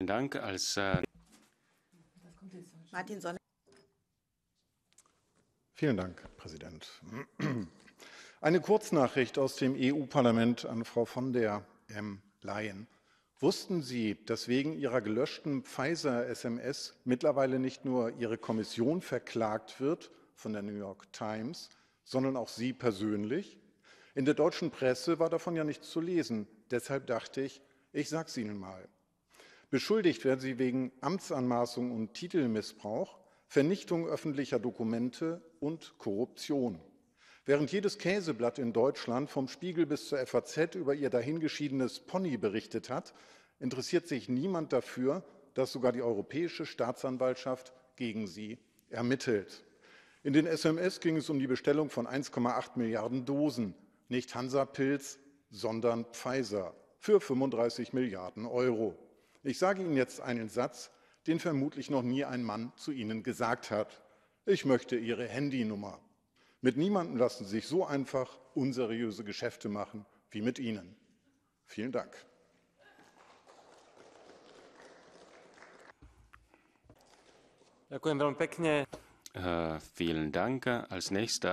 Vielen Dank. Als äh Martin Sonne. Vielen Dank, Präsident. Eine Kurznachricht aus dem EU-Parlament an Frau von der M. Leyen. Wussten Sie, dass wegen Ihrer gelöschten Pfizer-SMS mittlerweile nicht nur Ihre Kommission verklagt wird von der New York Times, sondern auch Sie persönlich? In der deutschen Presse war davon ja nichts zu lesen. Deshalb dachte ich, ich sage es Ihnen mal. Beschuldigt werden sie wegen Amtsanmaßung und Titelmissbrauch, Vernichtung öffentlicher Dokumente und Korruption. Während jedes Käseblatt in Deutschland vom Spiegel bis zur FAZ über ihr dahingeschiedenes Pony berichtet hat, interessiert sich niemand dafür, dass sogar die Europäische Staatsanwaltschaft gegen sie ermittelt. In den SMS ging es um die Bestellung von 1,8 Milliarden Dosen, nicht Hansa-Pilz, sondern Pfizer für 35 Milliarden Euro. Ich sage Ihnen jetzt einen Satz, den vermutlich noch nie ein Mann zu Ihnen gesagt hat. Ich möchte Ihre Handynummer. Mit niemandem lassen sich so einfach unseriöse Geschäfte machen wie mit Ihnen. Vielen Dank. Äh, vielen Dank. Als nächster